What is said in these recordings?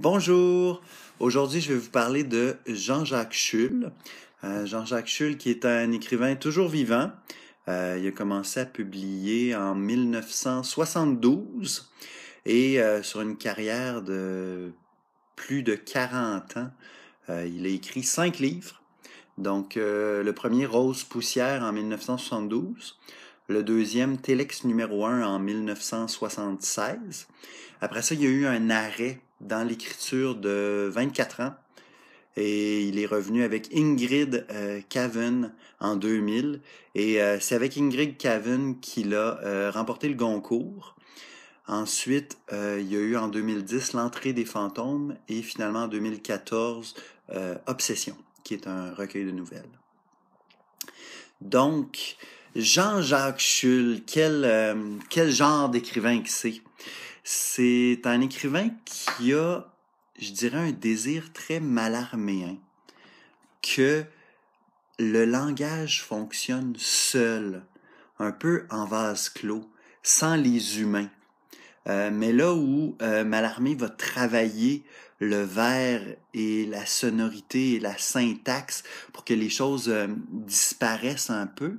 Bonjour! Aujourd'hui, je vais vous parler de Jean-Jacques Schull. Euh, Jean-Jacques Schull, qui est un écrivain toujours vivant. Euh, il a commencé à publier en 1972 et euh, sur une carrière de plus de 40 ans, il a écrit cinq livres. Donc, le premier, Rose Poussière en 1972 le deuxième Telex numéro 1 en 1976. Après ça, il y a eu un arrêt dans l'écriture de 24 ans. Et il est revenu avec Ingrid euh, Cavan en 2000. Et euh, c'est avec Ingrid Caven qu'il a euh, remporté le Goncourt. Ensuite, il y a eu en 2010 L'entrée des fantômes et finalement en 2014 Obsession, qui est un recueil de nouvelles. Donc, Jean-Jacques Schull, quel, quel genre d'écrivain qui c'est. C'est un écrivain qui a, je dirais, un désir très malarméen que le langage fonctionne seul, un peu en vase clos, sans les humains. Euh, mais là où euh, Malarmé va travailler le vers et la sonorité et la syntaxe pour que les choses euh, disparaissent un peu,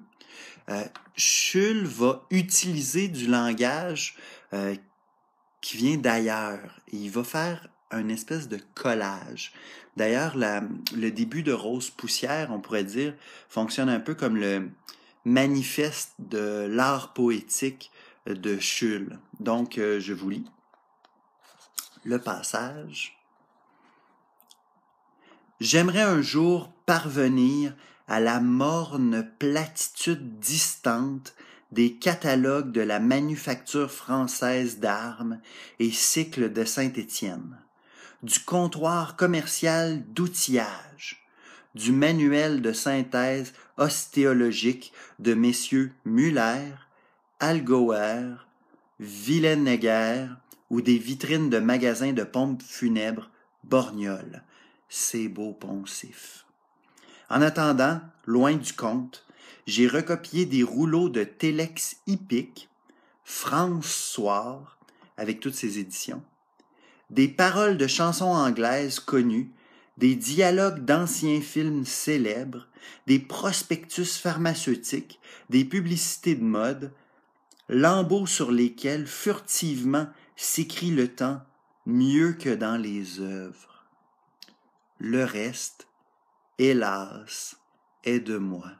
Schull va utiliser du langage qui vient d'ailleurs. Et il va faire un espèce de collage. D'ailleurs, le début de Rose Poussière, on pourrait dire, fonctionne un peu comme le manifeste de l'art poétique de Schull. Donc, euh, je vous lis le passage. J'aimerais un jour parvenir à la morne platitude distante des catalogues de la manufacture française d'armes et cycles de Saint-Étienne, du comptoir commercial d'outillage, du manuel de synthèse ostéologique de messieurs Muller, Algoer, Villenegger ou des vitrines de magasins de pompes funèbres Borgnoles, ces beaux poncif. En attendant, loin du compte, j'ai recopié des rouleaux de Telex hippique, France Soir, avec toutes ses éditions, des paroles de chansons anglaises connues, des dialogues d'anciens films célèbres, des prospectus pharmaceutiques, des publicités de mode, lambeaux sur lesquels furtivement s'écrit le temps mieux que dans les œuvres. Le reste, hélas, est de moi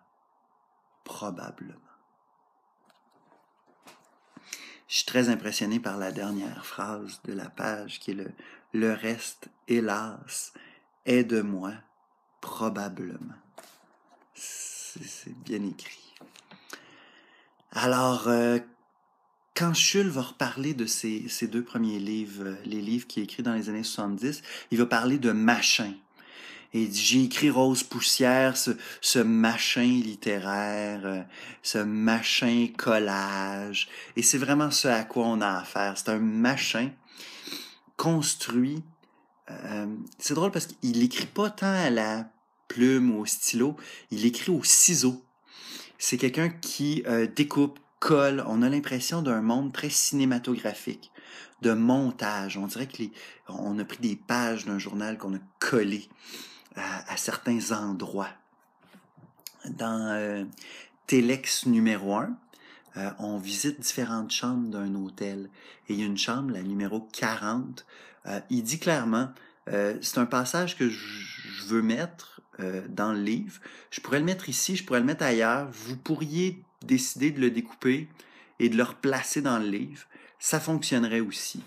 probablement. Je suis très impressionné par la dernière phrase de la page qui est le reste, hélas, est de moi probablement. C'est bien écrit. Alors, euh, quand Schull va reparler de ses, deux premiers livres, euh, les livres qu'il écrit dans les années 70, il va parler de machin et j'ai écrit Rose Poussière, ce, ce machin littéraire, euh, ce machin collage. Et c'est vraiment ce à quoi on a affaire. C'est un machin construit. Euh, c'est drôle parce qu'il n'écrit pas tant à la plume ou au stylo, il écrit au ciseau. C'est quelqu'un qui euh, découpe, colle. On a l'impression d'un monde très cinématographique, de montage. On dirait que on a pris des pages d'un journal qu'on a collé à, certains endroits. Dans euh, numéro 1, euh, on visite différentes chambres d'un hôtel. Et il y a une chambre, la numéro 40. Euh, il dit clairement, euh, c'est un passage que je veux mettre dans le livre. Je pourrais le mettre ici, je pourrais le mettre ailleurs. Vous pourriez décider de le découper et de le replacer dans le livre. Ça fonctionnerait aussi.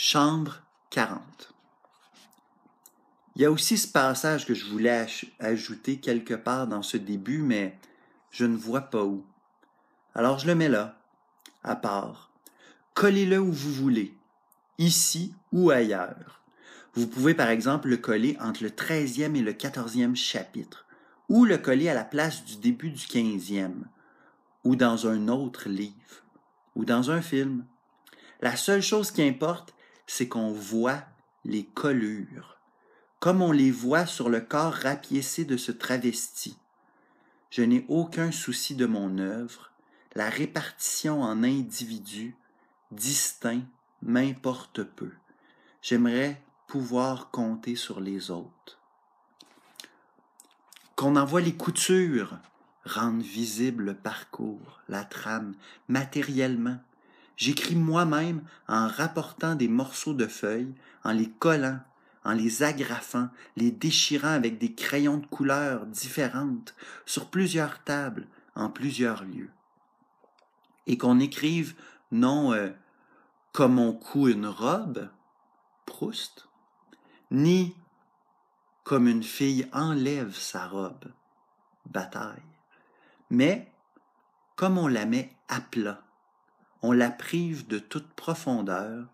chambre 40. Il y a aussi ce passage que je voulais ajouter quelque part dans ce début, mais je ne vois pas où. Alors je le mets là, à part. Collez-le où vous voulez, ici ou ailleurs. Vous pouvez par exemple le coller entre le 13e et le 14e chapitre, ou le coller à la place du début du 15e, ou dans un autre livre, ou dans un film. La seule chose qui importe, c'est qu'on voit les collures, comme on les voit sur le corps rapiécé de ce travesti. Je n'ai aucun souci de mon œuvre, la répartition en individus, distincts, m'importe peu. J'aimerais pouvoir compter sur les autres. Qu'on envoie les coutures, rendre visible le parcours, la trame, matériellement, J'écris moi-même en rapportant des morceaux de feuilles, en les collant, en les agrafant, les déchirant avec des crayons de couleurs différentes, sur plusieurs tables, en plusieurs lieux. Et qu'on écrive non euh, comme on coud une robe, Proust, ni comme une fille enlève sa robe, bataille, mais comme on la met à plat, on la prive de toute profondeur,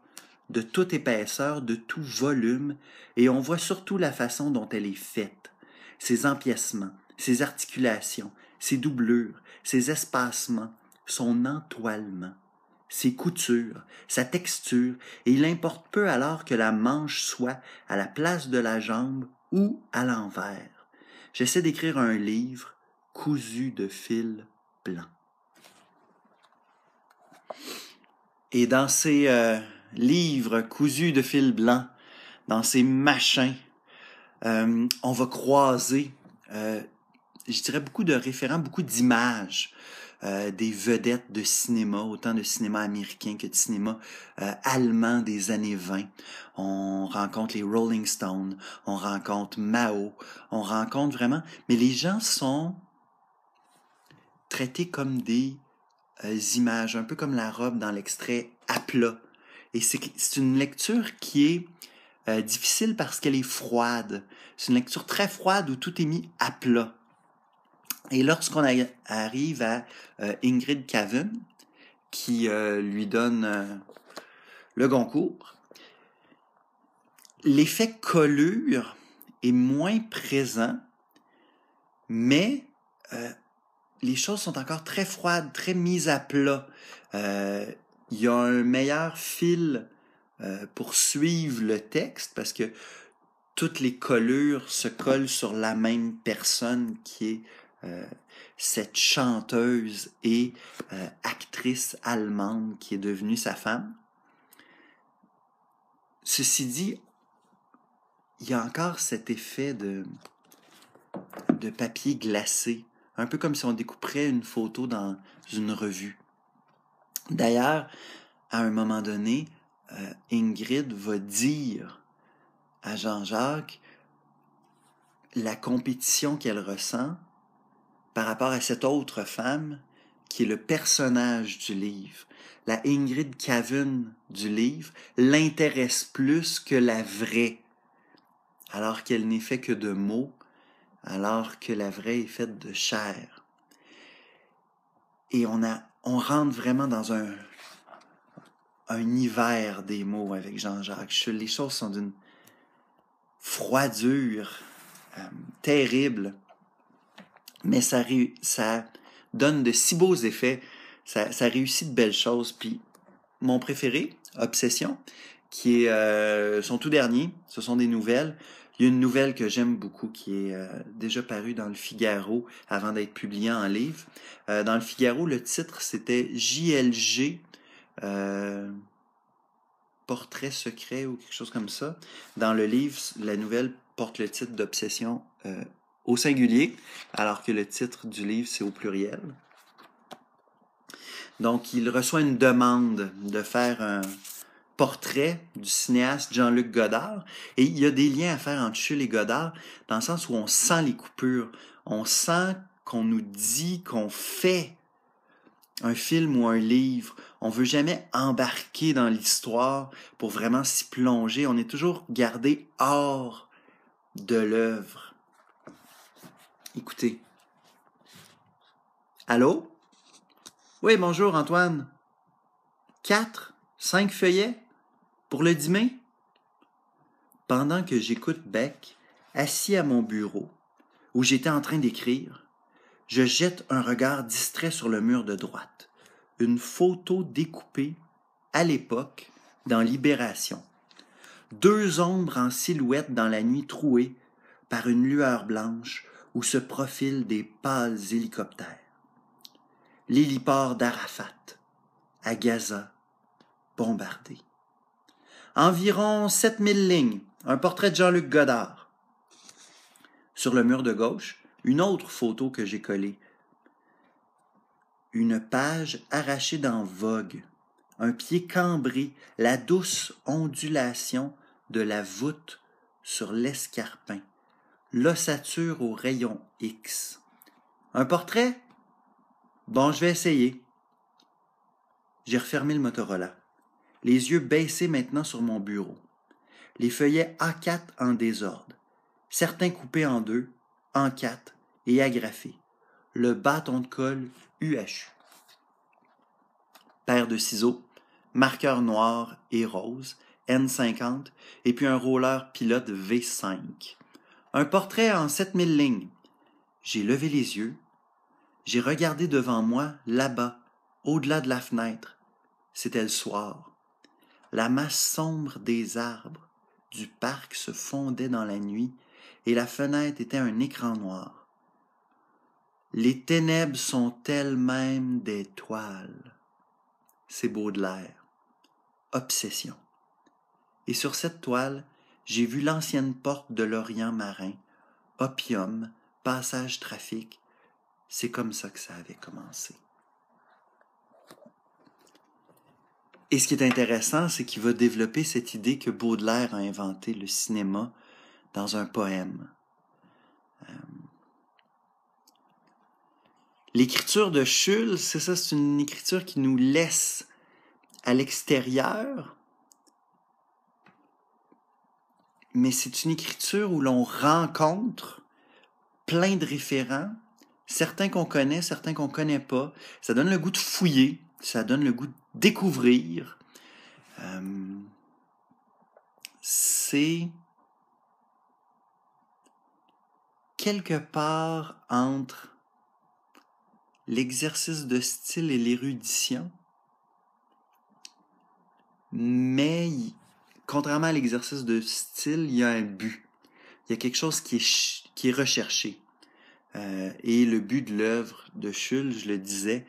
de toute épaisseur, de tout volume, et on voit surtout la façon dont elle est faite, ses empiècements, ses articulations, ses doublures, ses espacements, son entoilement, ses coutures, sa texture, et il importe peu alors que la manche soit à la place de la jambe ou à l'envers. J'essaie d'écrire un livre cousu de fil blanc. Et dans ces euh, livres cousus de fil blanc, dans ces machins, euh, on va croiser, euh, je dirais, beaucoup de référents, beaucoup d'images. des vedettes de cinéma, autant de cinéma américain que de cinéma allemand des années 20. On rencontre les Rolling Stones, on rencontre Mao, on rencontre vraiment... Mais les gens sont traités comme des euh, images, un peu comme la robe dans l'extrait à plat. Et c'est une lecture qui est euh, difficile parce qu'elle est froide. C'est une lecture très froide où tout est mis à plat. Et lorsqu'on arrive à euh, Ingrid Cavan, qui lui donne le Goncourt, l'effet collure est moins présent, mais les choses sont encore très froides, très mises à plat. Euh, il y a un meilleur fil euh, pour suivre le texte parce que toutes les collures se collent sur la même personne qui est euh, cette chanteuse et actrice allemande qui est devenue sa femme. Ceci dit, il y a encore cet effet de, de papier glacé un peu comme si on découperait une photo dans une revue. D'ailleurs, à un moment donné, euh, Ingrid va dire à Jean-Jacques la compétition qu'elle ressent par rapport à cette autre femme qui est le personnage du livre. La Ingrid Caven du livre l'intéresse plus que la vraie, alors qu'elle n'est fait que de mots alors que la vraie est faite de chair. Et on, a, on rentre vraiment dans un, un hiver des mots avec Jean-Jacques. Les choses sont d'une froidure euh, terrible, mais ça, ça donne de si beaux effets, ça, réussit de belles choses. Puis mon préféré, Obsession, qui est euh, son tout dernier, ce sont des nouvelles. Il y a une nouvelle que j'aime beaucoup qui est euh, déjà parue dans le Figaro avant d'être publiée en livre. Euh, dans le Figaro, le titre c'était JLG. Euh, portrait secret ou quelque chose comme ça. Dans le livre, la nouvelle porte le titre d'obsession au singulier, alors que le titre du livre, c'est au pluriel. Donc, il reçoit une demande de faire un, portrait du cinéaste Jean-Luc Godard. Et il y a des liens à faire entre Schull et Godard, dans le sens où on sent les coupures, on sent qu'on nous dit qu'on fait un film ou un livre. On veut jamais embarquer dans l'histoire pour vraiment s'y plonger. On est toujours gardé hors de l'œuvre. Écoutez. Allô? Oui, bonjour Antoine. Quatre? Cinq feuillets? Pour le dîner, pendant que j'écoute Beck, assis à mon bureau, où j'étais en train d'écrire, je jette un regard distrait sur le mur de droite, une photo découpée, à l'époque, dans Libération. Deux ombres en silhouette dans la nuit trouée par une lueur blanche où se profilent des pâles hélicoptères. L'héliport d'Arafat, à Gaza, bombardé environ 7000 lignes, un portrait de Jean-Luc Godard. Sur le mur de gauche, une autre photo que j'ai collée. Une page arrachée dans Vogue, un pied cambré, la douce ondulation de la voûte sur l'escarpin, l'ossature au rayon X. Un portrait? Bon, je vais essayer. J'ai refermé le Motorola les yeux baissés maintenant sur mon bureau. Les feuillets A4 en désordre, certains coupés en deux, en quatre et agrafés. Le bâton de colle UHU. Paire de ciseaux, marqueur noir et rose, N50, et puis un roller pilote V5. Un portrait en 7000 lignes. J'ai levé les yeux. J'ai regardé devant moi, là-bas, au-delà de la fenêtre. C'était le soir. La masse sombre des arbres du parc se fondait dans la nuit, et la fenêtre était un écran noir. Les ténèbres sont elles-mêmes des toiles. C'est Baudelaire. Obsession. Et sur cette toile, j'ai vu l'ancienne porte de l'Orient marin, opium, passage trafic. C'est comme ça que ça avait commencé. Et ce qui est intéressant, c'est qu'il va développer cette idée que Baudelaire a inventé le cinéma dans un poème. Euh, l'écriture de Schull, c'est ça, c'est une écriture qui nous laisse à l'extérieur, mais c'est une écriture où l'on rencontre plein de référents, certains qu'on connaît, certains qu'on connaît pas. Ça donne le goût de fouiller, ça donne le goût de découvrir. Euh, c'est quelque part entre l'exercice de style et l'érudition, mais contrairement à l'exercice de style, il y a un but. Il y a quelque chose qui est, recherché. Euh, et le but de l'œuvre de Schull, je le disais,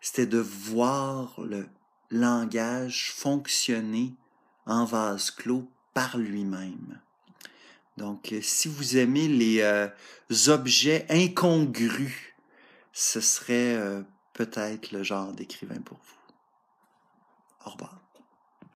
c'était de voir le langage fonctionner en vase clos par lui-même. Donc, euh, si vous aimez les euh, objets incongrus, ce serait euh, peut-être le genre d'écrivain pour vous. Au